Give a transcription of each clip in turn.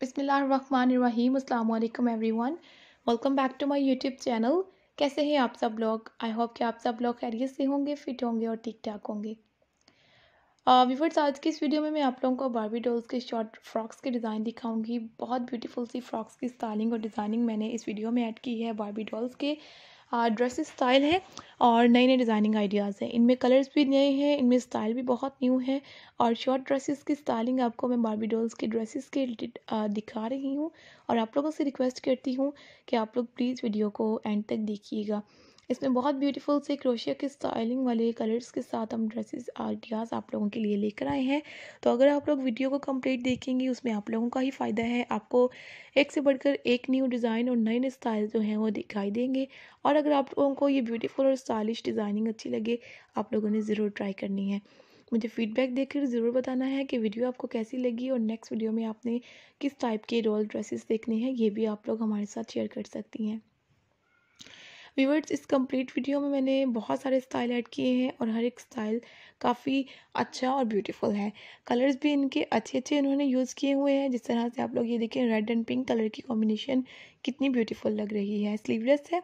बिसमीम अल्लाम everyone welcome back to my YouTube channel कैसे हैं आप सब लोग आई होप कि आप सब लोग खैरियत से होंगे फिट होंगे और ठीक ठाक होंगे व्यूवर्स uh, आज की इस वीडियो में मैं आप लोगों को बारबी डॉल्स के शॉर्ट फ्रॉक्स के डिज़ाइन दिखाऊंगी बहुत ब्यूटीफुल सी फ्रॉक्स की स्टाइलिंग और डिज़ाइनिंग मैंने इस वीडियो में ऐड की है बारबी डॉल्स के ड्रेस स्टाइल है और नए नए डिज़ाइनिंग आइडियाज़ हैं इनमें कलर्स भी नए हैं इनमें स्टाइल भी बहुत न्यू है और शॉर्ट ड्रेसेस की स्टाइलिंग आपको मैं बारबी डॉल्स के ड्रेसेस के रिलेटेड दिखा रही हूँ और आप लोगों से रिक्वेस्ट करती हूँ कि आप लोग प्लीज़ वीडियो को एंड तक देखिएगा इसमें बहुत ब्यूटीफुल से क्रोशिया के स्टाइलिंग वाले कलर्स के साथ हम ड्रेसेस आइडियाज़ आप लोगों के लिए लेकर आए हैं तो अगर आप लोग वीडियो को कंप्लीट देखेंगे उसमें आप लोगों का ही फ़ायदा है आपको एक से बढ़कर एक न्यू डिज़ाइन और नए नए स्टाइल जो हैं वो दिखाई देंगे और अगर आप लोगों को ये ब्यूटीफुल और स्टाइलिश डिज़ाइनिंग अच्छी लगे आप लोगों ने ज़रूर ट्राई करनी है मुझे फीडबैक देकर ज़रूर बताना है कि वीडियो आपको कैसी लगी और नेक्स्ट वीडियो में आपने किस टाइप के रोल ड्रेसेस देखने हैं ये भी आप लोग हमारे साथ शेयर कर सकती हैं व्यूवर्स इस कंप्लीट वीडियो में मैंने बहुत सारे स्टाइल ऐड किए हैं और हर एक स्टाइल काफ़ी अच्छा और ब्यूटीफुल है कलर्स भी इनके अच्छे अच्छे इन्होंने यूज़ किए हुए हैं जिस तरह से आप लोग ये देखें रेड एंड पिंक कलर की कॉम्बिनेशन कितनी ब्यूटीफुल लग रही है स्लीवलेस है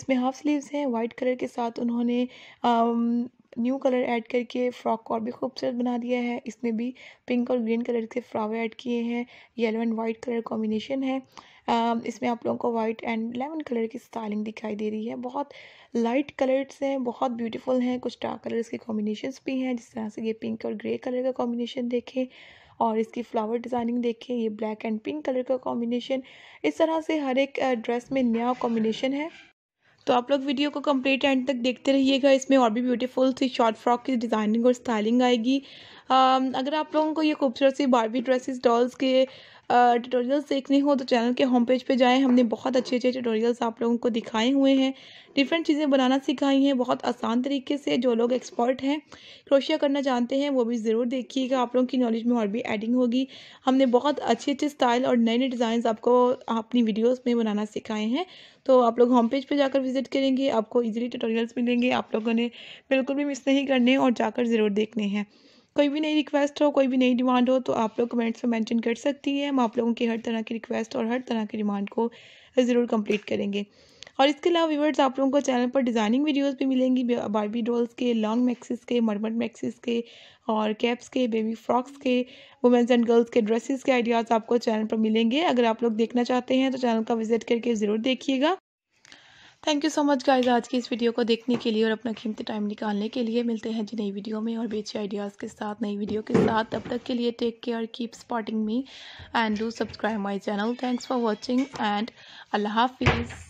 इसमें हाफ स्लीव्स हैं वाइट कलर के साथ उन्होंने आम, न्यू कलर ऐड करके फ्रॉक को और भी खूबसूरत बना दिया है इसमें भी पिंक और ग्रीन कलर के फ्लावर ऐड किए हैं yellow and white colour combination है इसमें आप लोगों को वाइट एंड लेमन कलर की स्टाइलिंग दिखाई दे रही है बहुत लाइट कलर्स हैं बहुत ब्यूटीफुल हैं कुछ डार्क कलर्स के कॉम्बिनेशंस भी हैं जिस तरह से ये पिंक और ग्रे कलर का कॉम्बिनेशन देखें और इसकी फ्लावर डिज़ाइनिंग देखें ये ब्लैक एंड पिंक कलर का कॉम्बिनेशन इस तरह से हर एक ड्रेस में नया कॉम्बिनेशन है तो आप लोग वीडियो को कंप्लीट एंड तक देखते रहिएगा इसमें और भी ब्यूटीफुल सी शॉर्ट फ्रॉक की डिज़ाइनिंग और स्टाइलिंग आएगी अगर आप लोगों को ये खूबसूरत सी बारबी ड्रेसेस डॉल्स के ट्यूटोरियल्स देखने हो तो चैनल के होम पेज पे जाएं हमने बहुत अच्छे अच्छे ट्यूटोरियल्स आप लोगों को दिखाए हुए हैं डिफरेंट चीज़ें बनाना सिखाई हैं बहुत आसान तरीके से जो लोग एक्सपर्ट हैं क्रोशिया करना जानते हैं वो भी ज़रूर देखिएगा आप लोगों की नॉलेज में और भी एडिंग होगी हमने बहुत अच्छे अच्छे स्टाइल और नए नए डिज़ाइन आपको अपनी वीडियोज़ में बनाना सिखाए हैं तो आप लोग होम पेज पर जाकर विजिट करेंगे आपको ईजिली ट्यूटोरियल्स मिलेंगे आप लोगों ने बिल्कुल भी मिस नहीं करने और जाकर ज़रूर देखने हैं कोई भी नई रिक्वेस्ट हो कोई भी नई डिमांड हो तो आप लोग कमेंट्स में मेंशन कर सकती हैं हम आप लोगों की हर तरह की रिक्वेस्ट और हर तरह की डिमांड को ज़रूर कंप्लीट करेंगे और इसके अलावा व्यूवर्स आप लोगों को चैनल पर डिज़ाइनिंग वीडियोस भी मिलेंगी बारबी डॉल्स के लॉन्ग मैक्सिस के मरमट मैक्सिस के और कैप्स के बेबी फ्रॉक्स के वुमेंस एंड गर्ल्स के ड्रेसेस के आइडियाज़ आपको चैनल पर मिलेंगे अगर आप लोग देखना चाहते हैं तो चैनल का विजिट करके ज़रूर देखिएगा thank you so much guys आज की इस वीडियो को देखने के लिए और अपना कीमती टाइम निकालने के लिए मिलते हैं जी नई वीडियो में और बेचे आइडियाज़ के साथ नई वीडियो के साथ तब तक के लिए take care keep spotting me and do subscribe my channel thanks for watching and अल्लाह हाफिज़